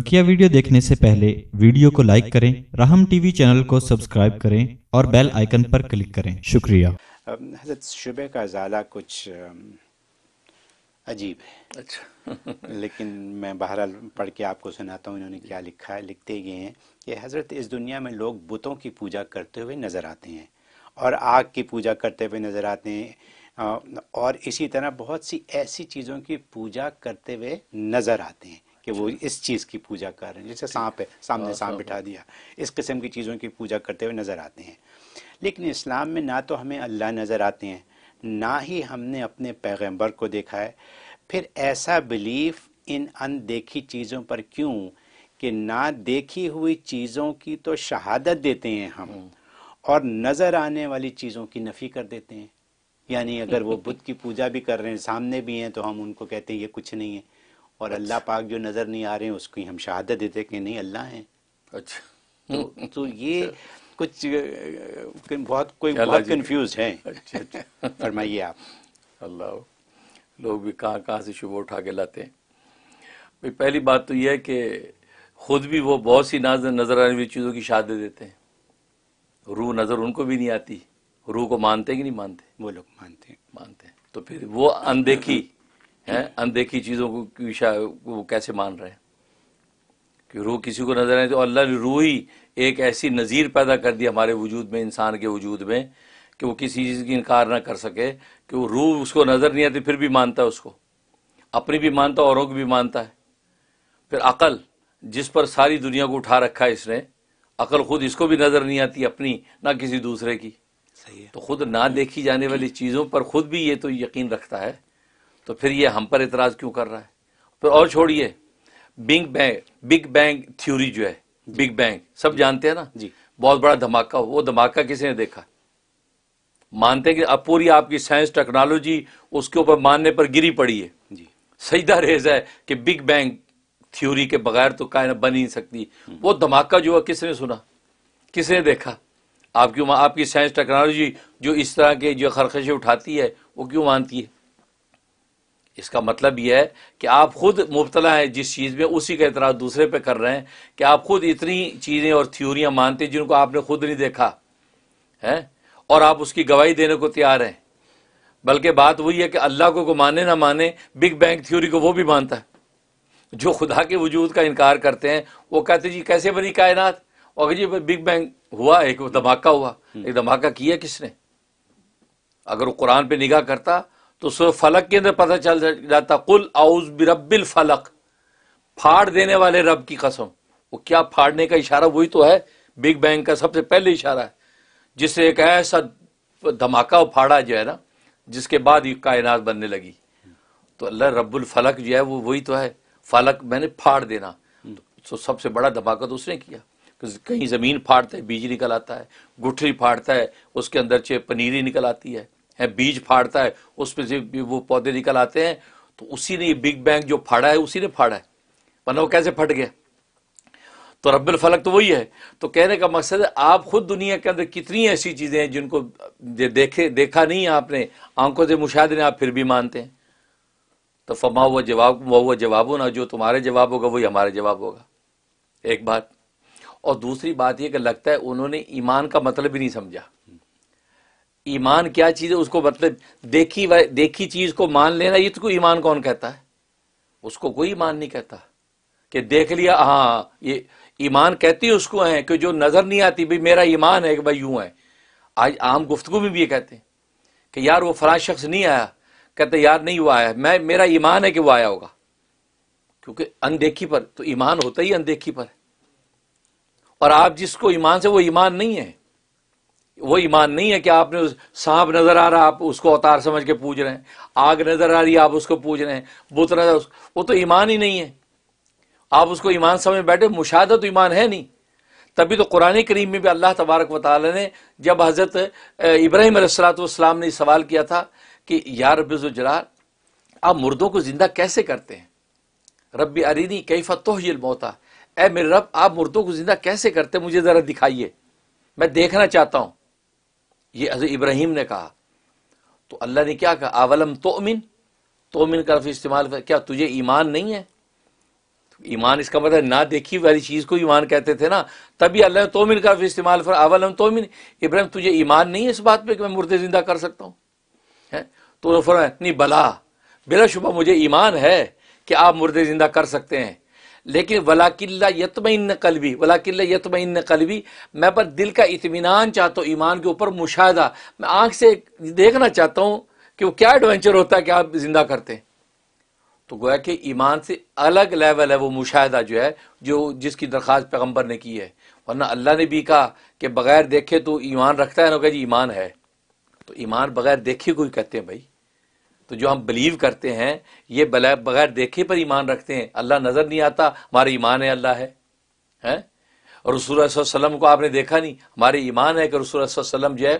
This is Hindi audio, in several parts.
बकिया वीडियो देखने से पहले वीडियो को लाइक करें राहम टीवी चैनल को सब्सक्राइब करें और बेल आइकन पर क्लिक करें शुक्रिया हजरत शुबे का ज़ाला कुछ अजीब है अच्छा लेकिन मैं बहरहाल पढ़ के आपको सुनाता हूँ इन्होंने क्या लिखा है लिखते ये हैं कि हज़रत इस दुनिया में लोग बुतों की पूजा करते हुए नज़र आते हैं और आग की पूजा करते हुए नज़र आते हैं और इसी तरह बहुत सी ऐसी चीज़ों की पूजा करते हुए नज़र आते हैं कि वो इस चीज़ की पूजा कर रहे हैं जैसे सांप है सामने हाँ, सांप बिठा दिया इस किस्म की चीज़ों की पूजा करते हुए नज़र आते हैं लेकिन इस्लाम में ना तो हमें अल्लाह नज़र आते हैं ना ही हमने अपने पैगम्बर को देखा है फिर ऐसा बिलीफ इन अनदेखी चीज़ों पर क्यों कि ना देखी हुई चीज़ों की तो शहादत देते हैं हम हम्म। और नज़र आने वाली चीज़ों की नफ़ी कर देते हैं यानी अगर वो बुद्ध की पूजा भी कर रहे हैं सामने भी हैं तो हम उनको कहते हैं ये कुछ नहीं है और अल्लाह पाक जो नज़र नहीं आ रहे हैं उसकी हम शहादत देते कि नहीं अल्लाह हैं अच्छा तो, तो ये अच्छा। कुछ बहुत कोई बहुत कंफ्यूज है अच्छा, अच्छा। फरमाइए आप अल्लाह लोग भी कहाँ कहाँ से शुभ उठा के लाते हैं भाई पहली बात तो यह है कि खुद भी वो बहुत सी नाज नज़र आने वाली चीज़ों की शहादत देते हैं रूह नज़र उनको भी नहीं आती रूह को मानते कि नहीं मानते वो लोग मानते हैं मानते हैं तो फिर वो अनदेखी हैं अनदेखी चीज़ों को वो कैसे मान रहे हैं कि रूह किसी को नजर आए तो अल्लाह ने रूह ही एक ऐसी नज़ीर पैदा कर दी हमारे वजूद में इंसान के वजूद में कि वो किसी चीज़ की इनकार ना कर सके कि वो रूह उसको नज़र नहीं आती फिर भी मानता है उसको अपनी भी मानता और औरों की भी मानता है फिर अकल जिस पर सारी दुनिया को उठा रखा है इसने अकल खुद इसको भी नज़र नहीं आती अपनी ना किसी दूसरे की सही है तो खुद ना देखी जाने वाली चीज़ों पर खुद भी ये तो यकीन रखता है तो फिर ये हम पर इतराज़ क्यों कर रहा है फिर और छोड़िए big bang big bang theory जो है बिग बैंग सब जानते हैं ना जी बहुत बड़ा धमाका वो धमाका ने देखा मानते हैं कि अब पूरी आपकी साइंस टेक्नोलॉजी उसके ऊपर मानने पर गिरी पड़ी है जी सजदा रेज है कि बिग बैंग थ्योरी के बगैर तो कायन बन ही सकती हम्म। वो धमाका जो है किसने सुना किसने देखा आप क्यों आपकी साइंस टेक्नोलॉजी जो इस तरह के जो खरखशे उठाती है वो क्यों मानती है इसका मतलब यह है कि आप खुद मुबतला हैं जिस चीज़ में उसी का इतराज़ दूसरे पे कर रहे हैं कि आप खुद इतनी चीज़ें और थ्योरियाँ मानते हैं जिनको आपने खुद नहीं देखा है और आप उसकी गवाही देने को तैयार हैं बल्कि बात वही है कि अल्लाह को को माने ना माने बिग बैंग थ्योरी को वो भी मानता है जो खुदा के वजूद का इनकार करते हैं वो कहते जी कैसे बनी कायनात और जी बिग बैंग हुआ एक धमाका हुआ हम्म। एक धमाका किया किसने अगर वो कुरान पे निगाह करता तो सो फलक के अंदर पता चल जाता कुल आउज बिरबिल फलक फाड़ देने वाले रब की कसम वो क्या फाड़ने का इशारा वही तो है बिग बैंग का सबसे पहले इशारा है जिससे एक ऐसा धमाका फाड़ा जो है ना जिसके बाद ये कायनात बनने लगी तो अल्लाह रब्बुल फलक जो है वो वही तो है फलक मैंने फाड़ देना हम्म। तो सबसे बड़ा धमाका तो उसने किया कहीं ज़मीन फाड़ता है बीज निकल आता है गुठरी फाड़ता है उसके अंदर से पनीरी निकल आती है है बीज फाड़ता है उसमें से वो पौधे निकल आते हैं तो उसी ने बिग बैंग जो फाड़ा है उसी ने फाड़ा है वरना वो कैसे फट गया तो रब्बुल फलक तो वही है तो कहने का मकसद है आप खुद दुनिया के अंदर कितनी ऐसी चीज़ें हैं जिनको देखे देखा नहीं आपने आंखों से मुशाहदे आप फिर भी मानते हैं तो फमा हुआ जवाब वह हुआ जवाब हो ना जो तुम्हारे जवाब होगा वही हमारे जवाब होगा एक बात और दूसरी बात यह कि लगता है उन्होंने ईमान का मतलब ही नहीं समझा ईमान क्या चीज़ है उसको मतलब देखी देखी चीज़ को मान लेना ये तो ईमान कौन कहता है उसको कोई ईमान नहीं कहता कि देख लिया हाँ ये ईमान कहती है उसको है कि जो नज़र नहीं आती भाई मेरा ईमान है कि भाई यूं है आज आम गुफ्तगु में भी ये कहते हैं कि यार वो फला शख्स नहीं आया कहते यार नहीं वो आया मैं मेरा ईमान है कि वो आया होगा क्योंकि अनदेखी पर तो ईमान होता ही अनदेखी पर और आप जिसको ईमान से वो ईमान नहीं है वो ईमान नहीं है कि आपने उस सांप नज़र आ रहा आप उसको अवतार समझ के पूज रहे हैं आग नज़र आ रही है आप उसको पूज रहे हैं बुत नज़र वो तो ईमान ही नहीं है आप उसको ईमान समझ बैठे मुशाहदा तो ईमान है नहीं तभी तो कुरान करीम में भी अल्लाह तबारक वाली ने जब हज़रत इब्राहिम सलाम ने सवाल किया था कि यार रबार आप मुर्दों को ज़िंदा कैसे करते हैं रब अरिनी कई फ़तोहल मौता ए मेरे रब आप मुर्दों को ज़िंदा कैसे करते मुझे ज़रा दिखाइए मैं देखना चाहता हूँ ये हजर इब्राहिम ने कहा तो अल्लाह ने क्या कहा आवलम तोमिन तोमिन का लफ इस्तेमाल क्या तुझे ईमान नहीं है तो ईमान इसका मतलब ना देखी वाली चीज़ को ईमान कहते थे ना तभी अल्लाह ने तोमिन का इस्तेमाल फर अवलम तोमिन इब्राहिम तुझे ईमान नहीं है इस बात पे कि मैं मुर्दे ज़िंदा कर सकता हूं है तो फरमाया नहीं बला बिलाशुबा मुझे ईमान है कि आप मुर्दे ज़िंदा कर सकते हैं लेकिन वलाकिल्ला यतमिन भी वलाकिल्ला यतमिन भी मैं पर दिल का इतमान चाहता हूँ ईमान के ऊपर मुशाहदा मैं आँख से देखना चाहता हूँ कि वो क्या एडवेंचर होता है कि आप जिंदा करते हैं तो गोया कि ईमान से अलग लेवल है वो मुशाहदा जो है जो जिसकी दरख्वास्त पैगम्बर ने की है वरना अल्लाह ने भी कहा कि बग़ैर देखे तो ईमान रखता है ना जी ईमान है तो ईमान बग़ैर देखे को ही कहते हैं भाई तो जो हम बिलीव करते हैं ये बगैर देखे पर ईमान रखते हैं अल्लाह नज़र नहीं आता हमारे ईमान है अल्लाह है हैं और रसूल वसल्लम को आपने देखा नहीं हमारे ईमान है कि रसूल वसल्लम जो है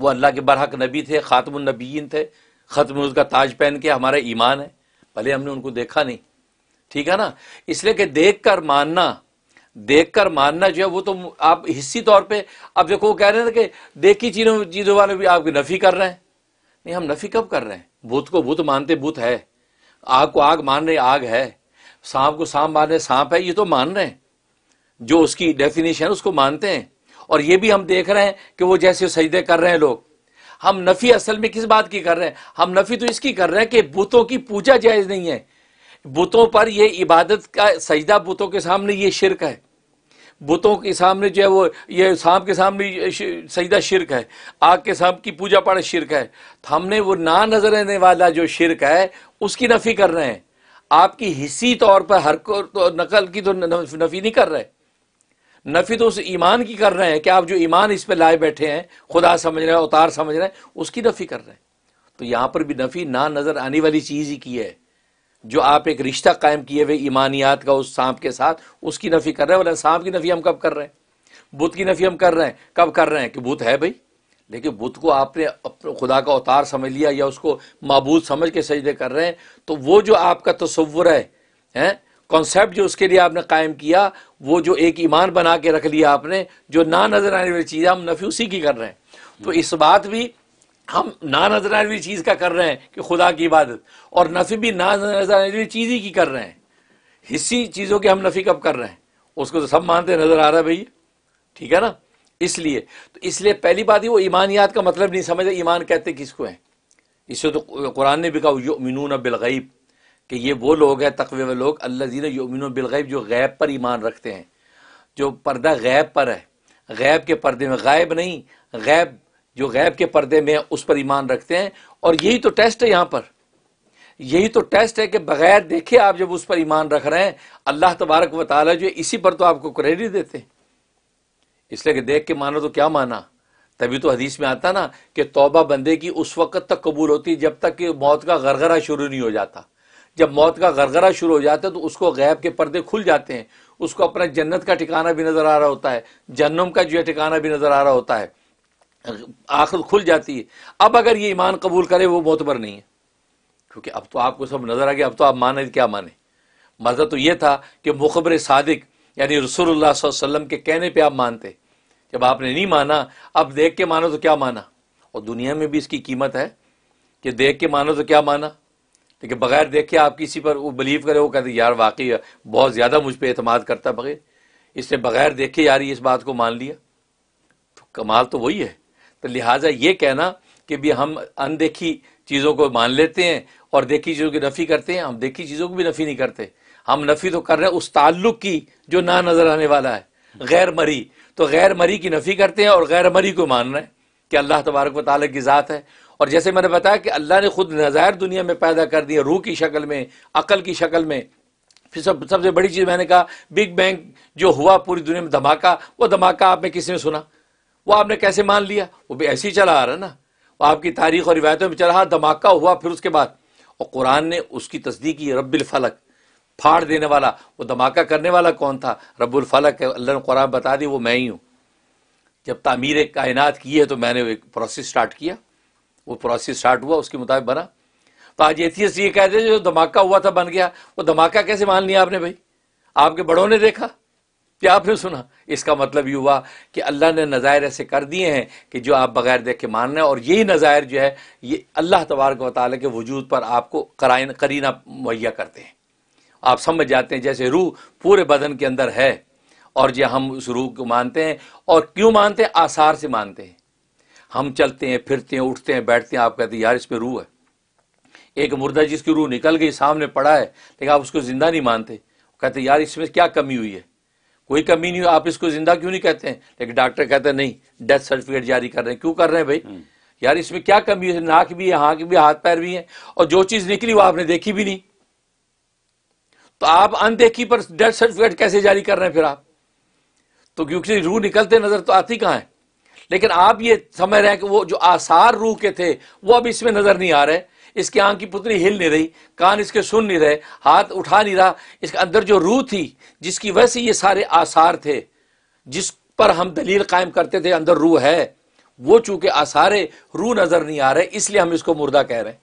वो अल्लाह के बरहक नबी थे ख़ातमनबीन थे ख़त्म उसका ताज पहन के हमारा ईमान है भले हमने उनको देखा नहीं ठीक है ना इसलिए कि देख कर मानना देख कर मानना जो है वो तो आप हिस्सी तौर पर अब देखो वो कह रहे हैं कि देखी चीज़ों चीज़ों वाले भी आपकी नफ़ी कर रहे हैं नहीं हम नफी कब कर रहे हैं भूत को भूत मानते भूत है आग को आग मान रहे आग है सांप को सांप मान रहे सांप है ये तो मान रहे हैं जो उसकी डेफिनेशन है उसको मानते हैं और ये भी हम देख रहे हैं कि वो जैसे सजदे कर रहे हैं लोग हम नफ़ी असल में किस बात की कर रहे हैं हम नफ़ी तो इसकी कर रहे हैं कि बुतों की पूजा जायज़ नहीं है बुतों पर ये इबादत का सजदा बुतों के सामने ये शिरक है बुतों के सामने जो है वो ये सांप के सामने सजदा शिरक है आग के सांप की पूजा पाठ शिरक है तो हमने वो ना नजर आने वाला जो शिरक है उसकी नफ़ी कर रहे हैं आपकी हिस्सी तौर पर हर को तो नकल की तो नफ़ी नहीं कर रहे नफ़ी तो उस ईमान की कर रहे हैं कि आप जो ईमान इस पर लाए बैठे हैं खुदा समझ रहे हैं उतार समझ रहे हैं उसकी नफ़ी कर रहे हैं तो यहाँ पर भी नफ़ी ना नज़र आने वाली चीज़ ही की है जो आप एक रिश्ता कायम किए हुए ईमानियात का उस सांप के साथ उसकी नफ़ी कर रहे हैं वरना सांप की नफ़ी हम कब कर रहे हैं बुत की नफ़ी हम कर रहे हैं कब कर रहे हैं कि बुत है भाई लेकिन बुत को आपने खुदा का अवतार समझ लिया या उसको मबूद समझ के सजदे कर रहे हैं तो वो जो आपका तस्वुर है हैं कॉन्सेप्ट जो उसके लिए आपने कायम किया वो जो एक ईमान बना के रख लिया आपने जो ना नज़र आने वाली चीज़ हम नफ़ी उसी की कर रहे हैं तो इस बात भी हम ना नजर आने वाली चीज़ का कर रहे हैं कि खुदा की इबादत और नफ़ी भी ना नजर आने वाली चीज़ ही की कर रहे हैं हिस्सी चीज़ों की हम नफ़ी कब कर रहे हैं उसको तो सब मानते नज़र आ रहा है भैया ठीक है ना इसलिए तो इसलिए पहली बात ही वो ईमानियात का मतलब नहीं समझ ईमान कहते किसको है इससे तो कुरान ने भी कहा मिनून बिलगैब कि ये वो लोग हैं तकवे व लोग अल्लाजीन योमिन बिलगैब जो गैब पर ईमान रखते हैं जो पर्दा गैब पर है गैब के पर्दे में गायब नहीं गैब जो गैब के पर्दे में उस पर ईमान रखते हैं और यही तो टेस्ट है यहाँ पर यही तो टेस्ट है कि बगैर देखे आप जब उस पर ईमान रख रहे हैं अल्लाह तबारक व जो इसी पर तो आपको क्रेडिट देते हैं इसलिए कि देख के मानो तो क्या माना तभी तो हदीस में आता ना कि तोबा बंदे की उस वक्त तक कबूल होती जब तक कि मौत का गरगरा शुरू नहीं हो जाता जब मौत का गरगरा शुरू हो जाता है तो उसको गैब के पर्दे खुल जाते हैं उसको अपना जन्नत का ठिकाना भी नज़र आ रहा होता है जन्म का जो है ठिकाना भी नज़र आ रहा होता है आंख खुल जाती है अब अगर ये ईमान कबूल करे वो मोतबर नहीं है क्योंकि अब तो आपको सब नज़र आ गया अब तो आप माने क्या माने मज़ा तो ये था कि मुखबर सादिक यानी रसूल वसम के कहने पर आप मानते जब आपने नहीं माना अब देख के मानो तो क्या माना और दुनिया में भी इसकी कीमत है कि देख के मानो तो क्या माना लेकिन बगैर देख के आप किसी पर वो बिलीव करें वो कहते यार वाकई बहुत ज़्यादा मुझ पर अतमाद करता बगैर इसने बगैर देखे यार इस बात को मान लिया तो कमाल तो वही है तो लिहाजा ये कहना कि भी हम अनदेखी चीज़ों को मान लेते हैं और देखी चीज़ों की नफ़ी करते हैं हम देखी चीज़ों को भी नफ़ी नहीं करते हम नफ़ी तो कर रहे हैं उस ताल्लुक़ की जो ना नज़र आने वाला है गैर मरी तो गैर मरी की नफ़ी करते हैं और गैर मरी को मान रहे हैं कि अल्लाह तबारक व ताल की ज़ात है और जैसे मैंने बताया कि अल्लाह ने खुद नज़ायर दुनिया में पैदा कर दिया रूह की शक्ल में अकल की शक्ल में फिर सब सबसे बड़ी चीज़ मैंने कहा बिग बैंग जो हुआ पूरी दुनिया में धमाका वो धमाका आपने किसी ने सुना वो आपने कैसे मान लिया वो भी ऐसे ही चला आ रहा है ना आपकी तारीख और रिवायतों में चला हाँ, धमाका हुआ फिर उसके बाद और कुरान ने उसकी तस्दीक की फलक फाड़ देने वाला वो धमाका करने वाला कौन था फलक अल्लाह ने कुरान बता दी वो मैं ही हूँ जब तमीर कायनात की है तो मैंने एक प्रोसेस स्टार्ट किया वो प्रोसेस स्टार्ट हुआ उसके मुताबिक बना तो आज एथियस ये कहते जो धमाका हुआ था बन गया वो धमाका कैसे मान लिया आपने भाई आपके बड़ों ने देखा क्या आपने सुना इसका मतलब ये हुआ कि अल्लाह ने नज़ायर ऐसे कर दिए हैं कि जो आप बगैर देख के मान रहे हैं और यही नज़ायर जो है ये अल्लाह तबारक वाले के वजूद पर आपको कराइन करीना मुहैया करते हैं आप समझ जाते हैं जैसे रूह पूरे बदन के अंदर है और जो हम उस रूह को मानते हैं और क्यों मानते हैं आसार से मानते हैं हम चलते हैं फिरते हैं उठते हैं बैठते हैं आप कहते हैं यार इसमें रूह है एक मुर्दा जिसकी रूह निकल गई सामने पड़ा है लेकिन आप उसको ज़िंदा नहीं मानते कहते यार इसमें क्या कमी हुई है कोई कमी नहीं आप इसको जिंदा क्यों नहीं कहते हैं लेकिन डॉक्टर कहते हैं नहीं डेथ सर्टिफिकेट जारी कर रहे हैं क्यों कर रहे हैं भाई हम्म। यार इसमें क्या कमी है नाक भी है हाँ भी हाथ पैर भी है और जो चीज़ निकली वो आपने देखी भी नहीं तो आप अनदेखी पर डेथ सर्टिफिकेट कैसे जारी कर रहे हैं फिर आप तो क्योंकि रूह निकलते नजर तो आती कहां है लेकिन आप ये समझ रहे हैं कि वो जो आसार रूह के थे वो अब इसमें नजर नहीं आ रहे इसकी आंख की पुतली हिल नहीं रही कान इसके सुन नहीं रहे हाथ उठा नहीं रहा इसके अंदर जो रूह थी जिसकी वजह से ये सारे आसार थे जिस पर हम दलील कायम करते थे अंदर रूह है वो चूंकि आसारे रूह नजर नहीं आ रहे इसलिए हम इसको मुर्दा कह रहे हैं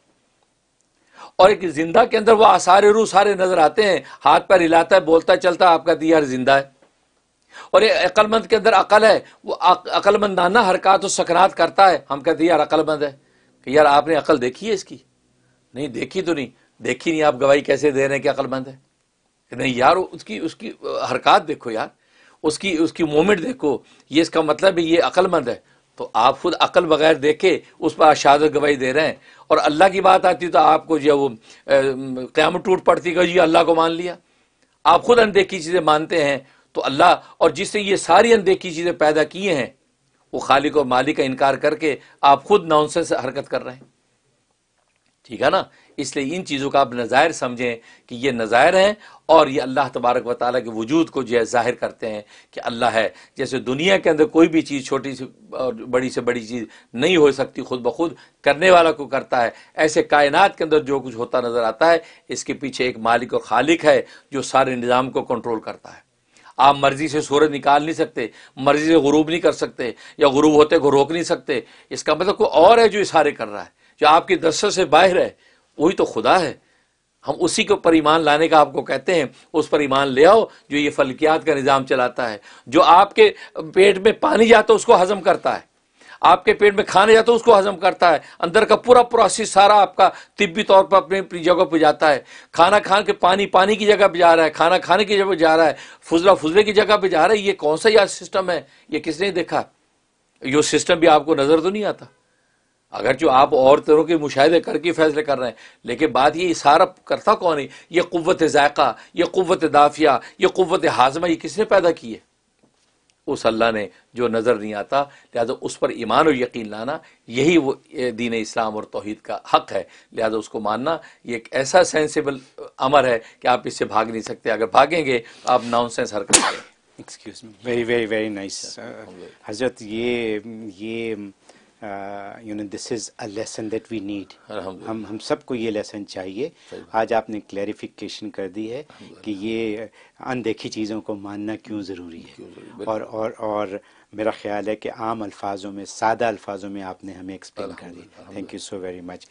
और एक जिंदा के अंदर वो आसारे रूह सारे नजर आते हैं हाथ पैर हिलाता है बोलता है चलता है आपका दिया जिंदा है और ये अक्लमंद के अंदर अकल है वो अक्लमंदाना हरकत और सकनात करता है हम कहते हैं यार अक्लमंद है कि यार आपने अकल देखी है इसकी नहीं देखी तो नहीं देखी नहीं आप गवाही कैसे दे रहे हैं क्या अकलमंद है नहीं यार उसकी उसकी हरकत देखो यार उसकी उसकी मोमेंट देखो ये इसका मतलब है ये अकलमंद है तो आप खुद अकल बगैर देखे उस पर शहादत गवाही दे रहे हैं और अल्लाह की बात आती तो आपको जो वो क्याम टूट पड़ती कि जी अल्लाह को मान लिया आप खुद अनदेखी चीज़ें मानते हैं तो अल्लाह और जिसने ये सारी अनदेखी चीज़ें पैदा किए हैं वो खालिक और मालिक का इनकार करके आप खुद नॉनसेंस हरकत कर रहे हैं ठीक है ना इसलिए इन चीज़ों का आप नज़ायर समझें कि ये नज़ायर हैं और ये अल्लाह तबारक व ताली के वजूद को जो है ज़ाहिर करते हैं कि अल्लाह है जैसे दुनिया के अंदर कोई भी चीज़ छोटी सी और बड़ी से बड़ी चीज़ नहीं हो सकती खुद ब खुद करने वाला को करता है ऐसे कायनात के अंदर जो कुछ होता नज़र आता है इसके पीछे एक मालिक और खालिक है जो सारे निज़ाम को कंट्रोल करता है आप मर्ज़ी से सूरज निकाल नहीं सकते मर्ज़ी से गुरूब नहीं कर सकते या गरूब होते को रोक नहीं सकते इसका मतलब कोई और है जो इशारे कर रहा है जो आपकी दस्तक से बाहर है वही तो खुदा है हम उसी के ऊपर ईमान लाने का आपको कहते हैं उस पर ईमान ले आओ जो ये फलकियात का निज़ाम चलाता है जो आपके पेट में पानी जाता है उसको हजम करता है आपके पेट में खाने जाता है उसको हजम करता है अंदर का पूरा प्रोसेस सारा आपका तिब्बी तौर पर अपने अपनी जगह पर जाता है खाना खा के पानी पानी की जगह पर जा रहा है खाना खाने की जगह पर जा रहा है फुजला फुजले की जगह पर जा रहा है ये कौन सा यार सिस्टम है ये किसने देखा ये सिस्टम भी आपको नज़र तो नहीं आता अगर जो आप और तरह के मुशाहे करके फैसले कर रहे हैं लेकिन बात ये सारा करता कौन है ये कुत ज़ायक़ा ये कुत दाफिया ये कुत हाजमा ये किसने पैदा की है उस अल्लाह ने जो नज़र नहीं आता लिहाजा उस पर ईमान और यकीन लाना यही वो दीन इस्लाम और तोहद का हक़ है लिहाजा उसको मानना ये एक ऐसा सेंसिबल अमर है कि आप इससे भाग नहीं सकते अगर भागेंगे तो आप नाउन सेंस हरकत करेंगे excuse me very very very nice हजरत ये ये you know this is a lesson that we need हम हम सबको ये लेसन चाहिए आज आपने क्लैरिफिकेशन कर दी है कि ये अनदेखी चीज़ों को मानना क्यों ज़रूरी है और और और मेरा ख्याल है कि आम अल्फाजों में सादा अल्फाजों में आपने हमें एक्सप्लेन कर दिया thank you so very much